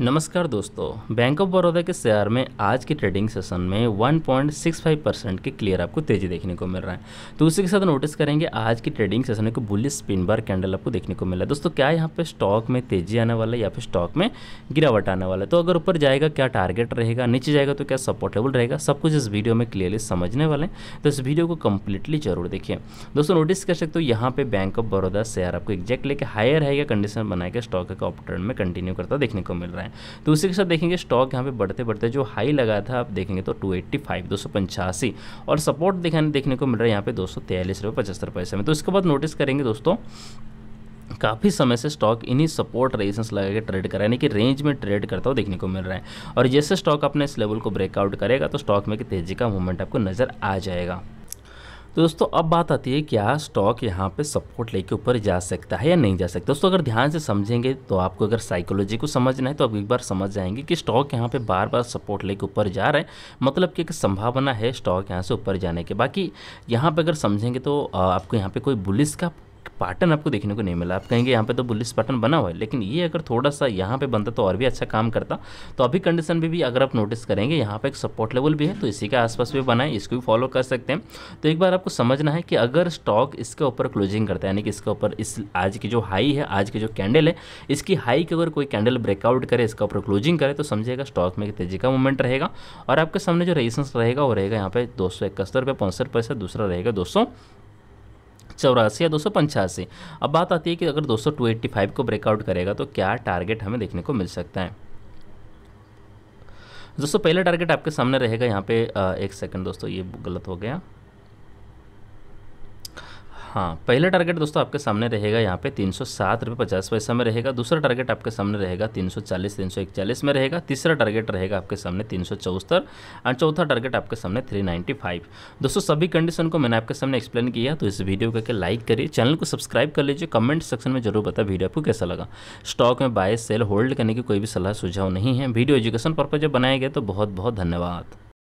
नमस्कार दोस्तों bank of Baroda के शेयर में आज के ट्रेडिंग सेशन में 1.65 परसेंट के क्लियर आपको तेजी देखने को मिल रहा है तो उसी के साथ नोटिस करेंगे आज की ट्रेडिंग सेशन में बुलिस स्पिन बार कैंडल आपको देखने को मिला है दोस्तों क्या यहाँ पे स्टॉक में तेजी आने वाला है या फिर स्टॉक में गिरावट आने वाला है तो अगर ऊपर जाएगा क्या टारगेट रहेगा नीचे जाएगा तो क्या सपोर्टेबल रहेगा सब कुछ इस वीडियो में क्लियरली समझने वाले हैं तो इस वीडियो को कम्प्लीटली जरूर देखिए दोस्तों नोटिस कर सकते हो यहाँ पर बैंक ऑफ बड़ौदा शेयर आपको एग्जैक्ट लेके हायर है या कंडीशन बना के स्टॉक का ऑप्टर्न में कंटिन्यू करता देखने को मिल रहा है है तो उसी के साथ देखेंगे स्टॉक यहाँ पे बढ़ते बढ़ते जो हाई लगा था आप देखेंगे तो 285 एट्टी और सपोर्ट दिखाने देखने को मिल रहा है यहाँ पे दो सौ तेलीस रुपये पचहत्तर पैसे में तो इसके बाद नोटिस करेंगे दोस्तों काफ़ी समय से स्टॉक इन्हीं सपोर्ट रेजिस्टेंस लगा के ट्रेड कर रहा है यानी कि रेंज में ट्रेड करता हुआ देखने को मिल रहा है और जैसे स्टॉक अपने इस लेवल को ब्रेकआउट करेगा तो स्टॉक में की तेजी का मूवमेंट आपको नज़र आ जाएगा तो दोस्तों अब बात आती है क्या स्टॉक यहाँ पे सपोर्ट लेके ऊपर जा सकता है या नहीं जा सकता दोस्तों अगर ध्यान से समझेंगे तो आपको अगर साइकोलॉजी को समझना है तो आप एक बार समझ जाएंगे कि स्टॉक यहाँ पे बार बार सपोर्ट लेके ऊपर जा रहा है मतलब कि एक संभावना है स्टॉक यहाँ से ऊपर जाने के बाकी यहाँ पर अगर समझेंगे तो आपको यहाँ पर कोई बुलिस का पैटर्न आपको देखने को नहीं मिला आप कहेंगे यहाँ पे तो बुलिस पैटर्न बना हुआ है लेकिन ये अगर थोड़ा सा यहाँ पे बनता तो और भी अच्छा काम करता तो अभी कंडीशन में भी अगर आप नोटिस करेंगे यहाँ पे एक सपोर्ट लेवल भी है तो इसी के आसपास भी बनाए इसको भी फॉलो कर सकते हैं तो एक बार आपको समझना है कि अगर स्टॉक इसके ऊपर क्लोजिंग करता है यानी कि इसके ऊपर इस आज की जो हाई है आज की जो कैंडल है इसकी हाई की अगर कोई कैंडल ब्रेकआउट करे इसके ऊपर क्लोजिंग करे तो समझिएगा स्टॉक में तेजी का मूवमेंट रहेगा और आपके सामने जो रेजिस्टेंस रहेगा वो रहेगा यहाँ पे दो सौ इकहत्तर रुपये पैसा दूसरा रहेगा दो सौ चौरासी या दो अब बात आती है कि अगर दो को ब्रेकआउट करेगा तो क्या टारगेट हमें देखने को मिल सकता है दोस्तों पहला टारगेट आपके सामने रहेगा यहाँ पे एक सेकंड दोस्तों ये गलत हो गया हाँ पहला टारगेट दोस्तों आपके सामने रहेगा यहाँ पे तीन सौ सात रुपये पचास पैसा में रहेगा दूसरा टारगेट आपके सामने रहेगा तीन सौ चालीस तीन सौ इकचालीस में रहेगा तीसरा टारगेट रहेगा आपके सामने तीन सौ चौहत्तर और चौथा टारगेट आपके सामने थ्री नाइन्टी फाइव दोस्तों सभी कंडीशन को मैंने आपके सामने एक्सप्लेन किया तो इस वीडियो को लाइक करिए चैनल को सब्सक्राइब कर लीजिए कमेंट सेक्शन में जरूर बताए वीडियो आपको कैसा लगा स्टॉक में बाय सेल होल्ड करने की कोई भी सलाह सुझाव नहीं है वीडियो एजुकेशन पर्पज जब बनाए गए तो बहुत बहुत धन्यवाद